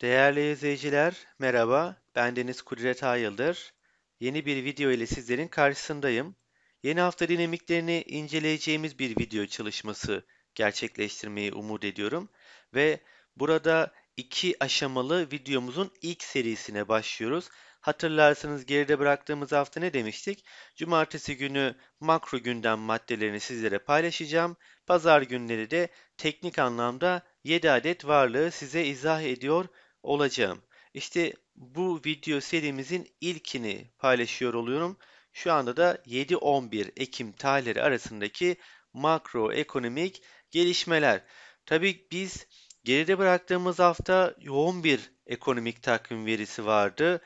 Değerli izleyiciler, merhaba. Ben Deniz Kudret Ayıldır. Yeni bir video ile sizlerin karşısındayım. Yeni hafta dinamiklerini inceleyeceğimiz bir video çalışması gerçekleştirmeyi umut ediyorum ve burada iki aşamalı videomuzun ilk serisine başlıyoruz. Hatırlarsanız geride bıraktığımız hafta ne demiştik? Cumartesi günü makro gündem maddelerini sizlere paylaşacağım. Pazar günleri de teknik anlamda 7 adet varlığı size izah ediyor olacağım. İşte bu video serimizin ilkini paylaşıyor oluyorum. Şu anda da 7-11 Ekim tarihleri arasındaki makroekonomik gelişmeler. Tabii biz geride bıraktığımız hafta yoğun bir ekonomik takvim verisi vardı.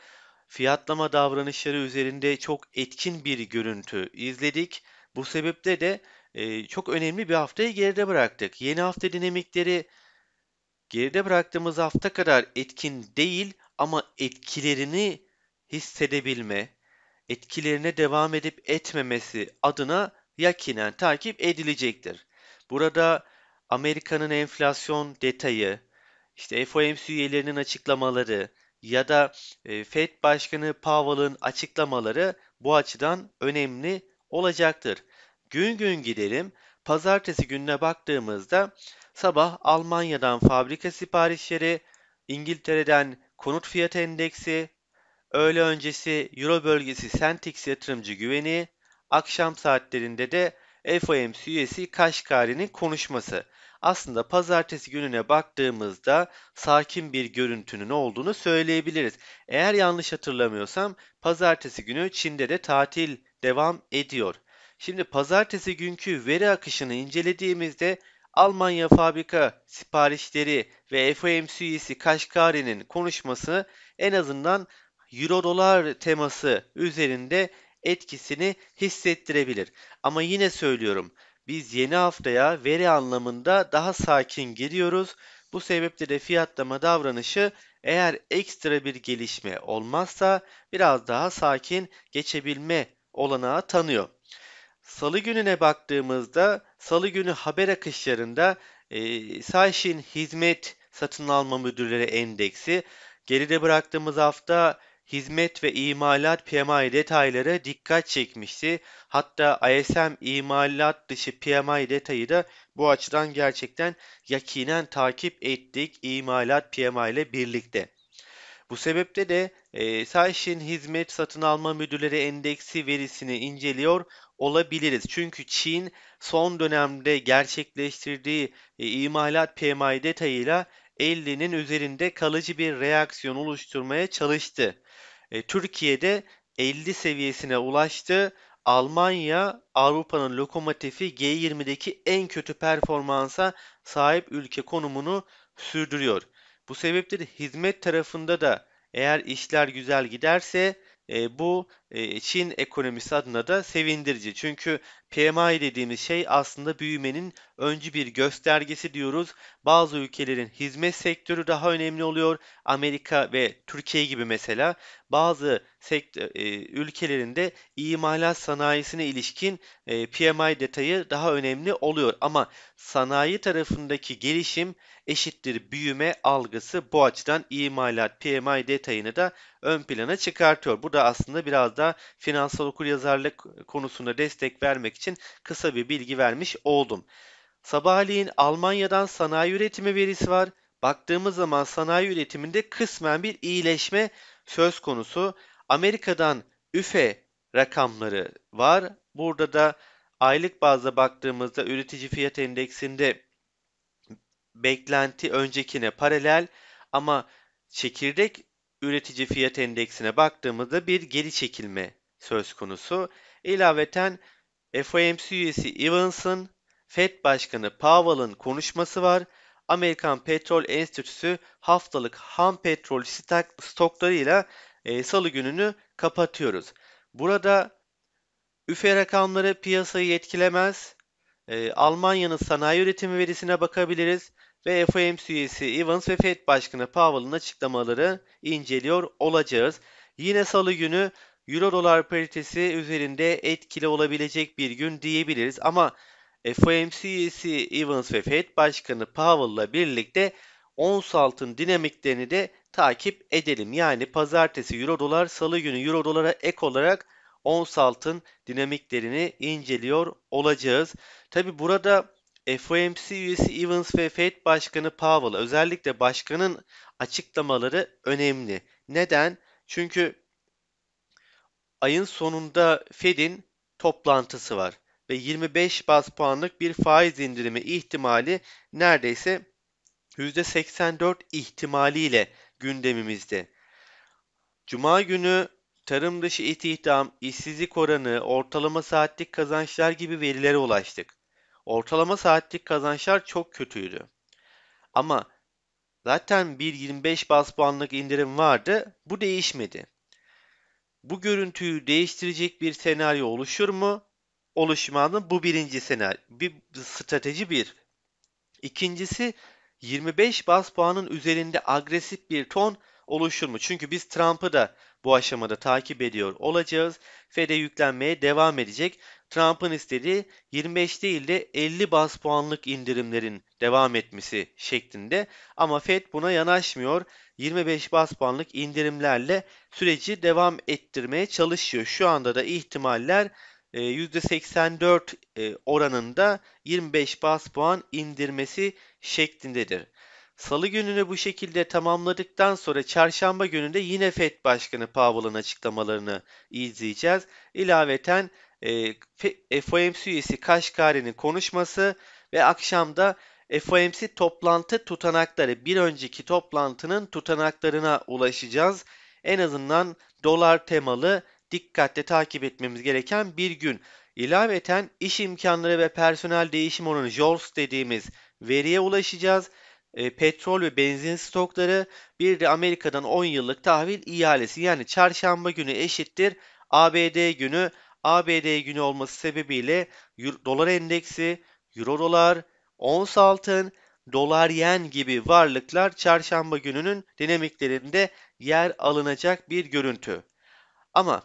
Fiyatlama davranışları üzerinde çok etkin bir görüntü izledik. Bu sebeple de e, çok önemli bir haftayı geride bıraktık. Yeni hafta dinamikleri geride bıraktığımız hafta kadar etkin değil ama etkilerini hissedebilme, etkilerine devam edip etmemesi adına yakinen takip edilecektir. Burada Amerika'nın enflasyon detayı, işte FOMC üyelerinin açıklamaları ya da e, Fed Başkanı Powell'ın açıklamaları bu açıdan önemli olacaktır. Gün gün gidelim. Pazartesi gününe baktığımızda Sabah Almanya'dan fabrika siparişleri, İngiltere'den konut fiyat endeksi, öğle öncesi Euro bölgesi Sentix yatırımcı güveni, akşam saatlerinde de FOMC üyesi Kaşkari'nin konuşması. Aslında pazartesi gününe baktığımızda sakin bir görüntünün olduğunu söyleyebiliriz. Eğer yanlış hatırlamıyorsam pazartesi günü Çin'de de tatil devam ediyor. Şimdi pazartesi günkü veri akışını incelediğimizde Almanya fabrika siparişleri ve FOMC'si Kaşkari'nin konuşması en azından euro dolar teması üzerinde etkisini hissettirebilir. Ama yine söylüyorum biz yeni haftaya veri anlamında daha sakin giriyoruz. Bu sebeple de fiyatlama davranışı eğer ekstra bir gelişme olmazsa biraz daha sakin geçebilme olanağı tanıyor. Salı gününe baktığımızda salı günü haber akışlarında e, Sayşin Hizmet Satın Alma Müdürleri Endeksi geride bıraktığımız hafta hizmet ve imalat PMI detayları dikkat çekmişti. Hatta ISM imalat dışı PMI detayı da bu açıdan gerçekten yakinen takip ettik imalat PMI ile birlikte. Bu sebeple de e, ee, Sayşin Hizmet Satın Alma Müdürleri Endeksi verisini inceliyor olabiliriz. Çünkü Çin son dönemde gerçekleştirdiği e, imalat PMI detayıyla 50'nin üzerinde kalıcı bir reaksiyon oluşturmaya çalıştı. E, Türkiye'de 50 seviyesine ulaştı. Almanya Avrupa'nın lokomotifi G20'deki en kötü performansa sahip ülke konumunu sürdürüyor. Bu sebeptir hizmet tarafında da eğer işler güzel giderse e, bu e, Çin ekonomisi adına da sevindirici. Çünkü PMI dediğimiz şey aslında büyümenin öncü bir göstergesi diyoruz. Bazı ülkelerin hizmet sektörü daha önemli oluyor. Amerika ve Türkiye gibi mesela bazı sektör, e, ülkelerinde imalat sanayisine ilişkin e, PMI detayı daha önemli oluyor. Ama sanayi tarafındaki gelişim eşittir büyüme algısı bu açıdan imalat PMI detayını da ön plana çıkartıyor. Bu da aslında biraz da finansal okuryazarlık konusunda destek vermek için için kısa bir bilgi vermiş oldum. Sabahleyin Almanya'dan sanayi üretimi verisi var. Baktığımız zaman sanayi üretiminde kısmen bir iyileşme söz konusu. Amerika'dan üfe rakamları var. Burada da aylık bazda baktığımızda üretici fiyat endeksinde beklenti öncekine paralel ama çekirdek üretici fiyat endeksine baktığımızda bir geri çekilme söz konusu. İlaveten FOMC üyesi Evans'ın, Fed Başkanı Powell'ın konuşması var. Amerikan Petrol Enstitüsü haftalık ham petrol stoklarıyla e, salı gününü kapatıyoruz. Burada üfe rakamları piyasayı etkilemez. E, Almanya'nın sanayi üretimi verisine bakabiliriz ve FOMC üyesi Evans ve Fed Başkanı Powell'ın açıklamaları inceliyor olacağız. Yine salı günü Euro dolar paritesi üzerinde etkili olabilecek bir gün diyebiliriz ama e, FOMC üyesi Evans ve Fed Başkanı Powell'la birlikte ons altın dinamiklerini de takip edelim. Yani pazartesi euro dolar, salı günü euro dolara ek olarak ons altın dinamiklerini inceliyor olacağız. Tabi burada e, FOMC üyesi Evans ve Fed Başkanı Powell özellikle başkanın açıklamaları önemli. Neden? Çünkü ayın sonunda Fed'in toplantısı var ve 25 baz puanlık bir faiz indirimi ihtimali neredeyse %84 ihtimaliyle gündemimizde. Cuma günü tarım dışı istihdam, işsizlik oranı, ortalama saatlik kazançlar gibi verilere ulaştık. Ortalama saatlik kazançlar çok kötüydü. Ama zaten bir 25 bas puanlık indirim vardı. Bu değişmedi bu görüntüyü değiştirecek bir senaryo oluşur mu? Oluşmanın bu birinci senaryo. Bir strateji bir. İkincisi 25 bas puanın üzerinde agresif bir ton oluşur mu? Çünkü biz Trump'ı da bu aşamada takip ediyor olacağız. FED'e yüklenmeye devam edecek. Trump'ın istediği 25 değil de 50 bas puanlık indirimlerin devam etmesi şeklinde. Ama Fed buna yanaşmıyor. 25 bas puanlık indirimlerle süreci devam ettirmeye çalışıyor. Şu anda da ihtimaller %84 e, e, oranında 25 bas puan indirmesi şeklindedir. Salı gününü bu şekilde tamamladıktan sonra çarşamba gününde yine FED Başkanı Powell'ın açıklamalarını izleyeceğiz. İlaveten e, FOMC üyesi Kaşkari'nin konuşması ve akşamda FOMC toplantı tutanakları bir önceki toplantının tutanaklarına ulaşacağız. En azından dolar temalı dikkatle takip etmemiz gereken bir gün. İlaveten iş imkanları ve personel değişim oranı JOLS dediğimiz veriye ulaşacağız. E, petrol ve benzin stokları bir de Amerika'dan 10 yıllık tahvil ihalesi yani çarşamba günü eşittir ABD günü. ABD günü olması sebebiyle dolar endeksi, euro dolar, ons altın, dolar yen gibi varlıklar çarşamba gününün dinamiklerinde yer alınacak bir görüntü. Ama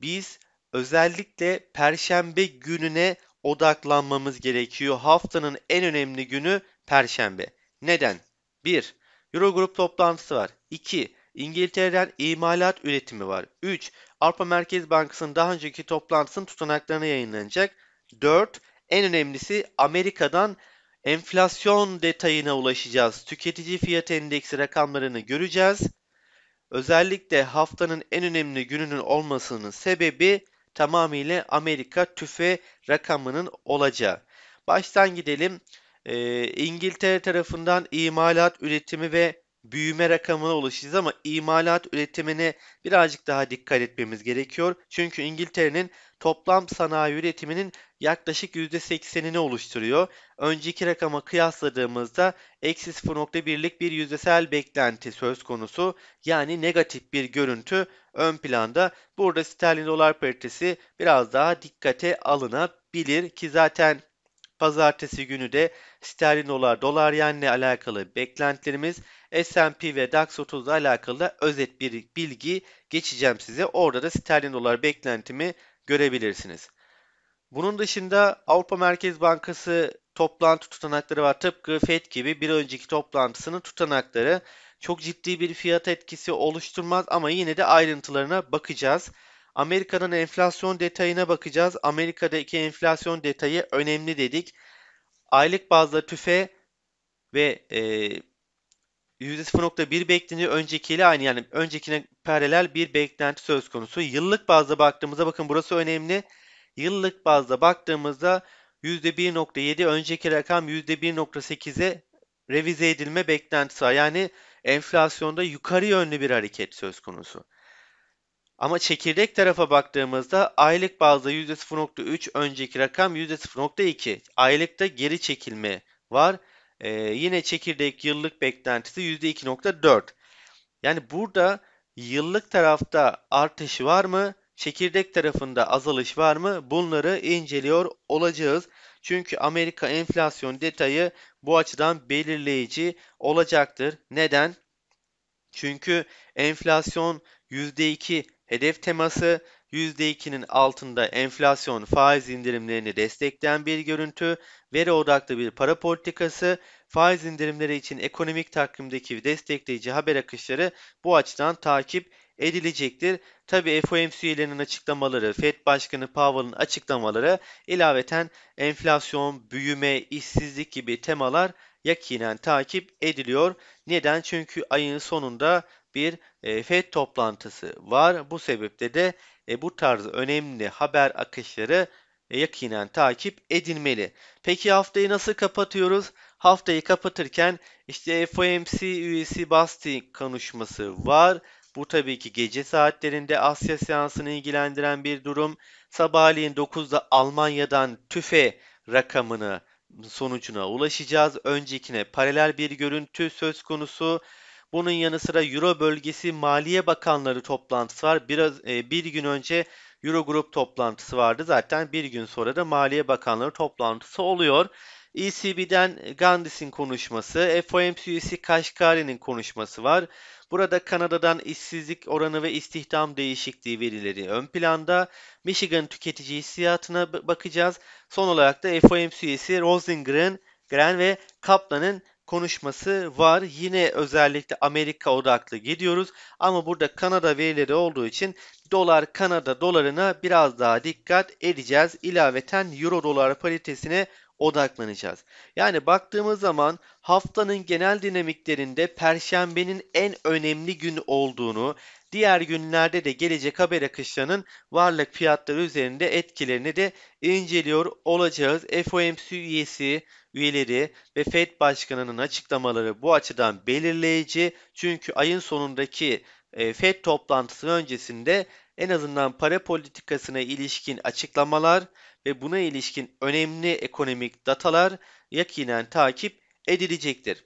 biz özellikle perşembe gününe odaklanmamız gerekiyor. Haftanın en önemli günü perşembe. Neden? 1. Eurogrup toplantısı var. 2. İngiltere'den imalat üretimi var. 3. Avrupa Merkez Bankası'nın daha önceki toplantısının tutanaklarını yayınlanacak. 4. En önemlisi Amerika'dan Enflasyon detayına ulaşacağız. Tüketici fiyat endeksi rakamlarını göreceğiz. Özellikle haftanın en önemli gününün olmasının sebebi tamamıyla Amerika tüfe rakamının olacağı. Baştan gidelim. E, İngiltere tarafından imalat, üretimi ve büyüme rakamına ulaşacağız ama imalat üretimine birazcık daha dikkat etmemiz gerekiyor. Çünkü İngiltere'nin toplam sanayi üretiminin yaklaşık %80'ini oluşturuyor. Önceki rakama kıyasladığımızda eksi 0.1'lik bir yüzdesel beklenti söz konusu. Yani negatif bir görüntü ön planda. Burada sterlin dolar paritesi biraz daha dikkate alınabilir ki zaten Pazartesi günü de sterlin dolar dolar yenle alakalı beklentilerimiz S&P ve DAX 30'la alakalı özet bir bilgi geçeceğim size. Orada da sterlin dolar beklentimi görebilirsiniz. Bunun dışında Avrupa Merkez Bankası toplantı tutanakları var. Tıpkı FED gibi bir önceki toplantısının tutanakları çok ciddi bir fiyat etkisi oluşturmaz ama yine de ayrıntılarına bakacağız. Amerika'nın enflasyon detayına bakacağız. Amerika'daki enflasyon detayı önemli dedik. Aylık bazda tüfe ve e, %0.1 bekleniyor. Öncekiyle aynı yani öncekine paralel bir beklenti söz konusu. Yıllık bazda baktığımızda bakın burası önemli. Yıllık bazda baktığımızda %1.7 önceki rakam %1.8'e revize edilme beklentisi var. Yani enflasyonda yukarı yönlü bir hareket söz konusu. Ama çekirdek tarafa baktığımızda aylık bazda %0.3 önceki rakam %0.2. Aylıkta geri çekilme var. Ee, yine çekirdek yıllık beklentisi %2.4. Yani burada yıllık tarafta artış var mı? Çekirdek tarafında azalış var mı? Bunları inceliyor olacağız. Çünkü Amerika enflasyon detayı bu açıdan belirleyici olacaktır. Neden? Çünkü enflasyon %2 Hedef teması %2'nin altında enflasyon faiz indirimlerini destekleyen bir görüntü, veri odaklı bir para politikası, faiz indirimleri için ekonomik takvimdeki destekleyici haber akışları bu açıdan takip edilecektir. Tabi FOMC üyelerinin açıklamaları, Fed Başkanı Powell'ın açıklamaları ilaveten enflasyon, büyüme, işsizlik gibi temalar yakinen takip ediliyor. Neden? Çünkü ayın sonunda bir e, FED toplantısı var. Bu sebeple de e, bu tarz önemli haber akışları e, yakinen takip edilmeli. Peki haftayı nasıl kapatıyoruz? Haftayı kapatırken işte FOMC üyesi Basti konuşması var. Bu tabii ki gece saatlerinde Asya seansını ilgilendiren bir durum. Sabahleyin 9'da Almanya'dan tüfe rakamını sonucuna ulaşacağız. Öncekine paralel bir görüntü söz konusu. Bunun yanı sıra Euro bölgesi Maliye Bakanları toplantısı var. Biraz e, bir gün önce Euro Grup toplantısı vardı. Zaten bir gün sonra da Maliye Bakanları toplantısı oluyor. ECB'den Gandhis'in konuşması, FOMC üyesi Kaşkari'nin konuşması var. Burada Kanada'dan işsizlik oranı ve istihdam değişikliği verileri ön planda. Michigan tüketici hissiyatına bakacağız. Son olarak da FOMC üyesi Rosengreen Gren ve Kaplan'ın konuşması var. Yine özellikle Amerika odaklı gidiyoruz ama burada Kanada verileri olduğu için dolar Kanada dolarına biraz daha dikkat edeceğiz. İlaveten euro dolar paritesine odaklanacağız. Yani baktığımız zaman haftanın genel dinamiklerinde perşembenin en önemli gün olduğunu, diğer günlerde de gelecek haber akışlarının varlık fiyatları üzerinde etkilerini de inceliyor olacağız. FOMC üyesi üyeleri ve Fed Başkanı'nın açıklamaları bu açıdan belirleyici. Çünkü ayın sonundaki e, Fed toplantısı öncesinde en azından para politikasına ilişkin açıklamalar ve buna ilişkin önemli ekonomik datalar yakinen takip edilecektir.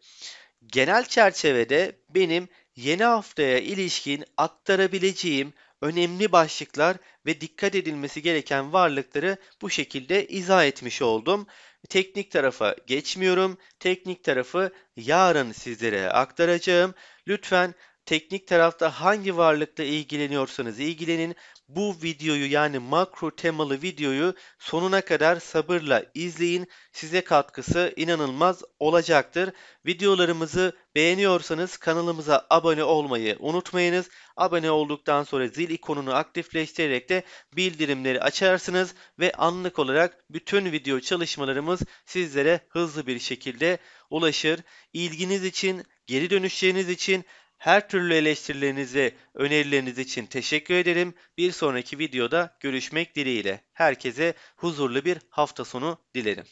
Genel çerçevede benim yeni haftaya ilişkin aktarabileceğim önemli başlıklar ve dikkat edilmesi gereken varlıkları bu şekilde izah etmiş oldum. Teknik tarafa geçmiyorum. Teknik tarafı yarın sizlere aktaracağım. Lütfen teknik tarafta hangi varlıkla ilgileniyorsanız ilgilenin bu videoyu yani makro temalı videoyu sonuna kadar sabırla izleyin. Size katkısı inanılmaz olacaktır. Videolarımızı beğeniyorsanız kanalımıza abone olmayı unutmayınız. Abone olduktan sonra zil ikonunu aktifleştirerek de bildirimleri açarsınız ve anlık olarak bütün video çalışmalarımız sizlere hızlı bir şekilde ulaşır. İlginiz için, geri dönüşleriniz için her türlü eleştirilerinizi, önerileriniz için teşekkür ederim. Bir sonraki videoda görüşmek dileğiyle. Herkese huzurlu bir hafta sonu dilerim.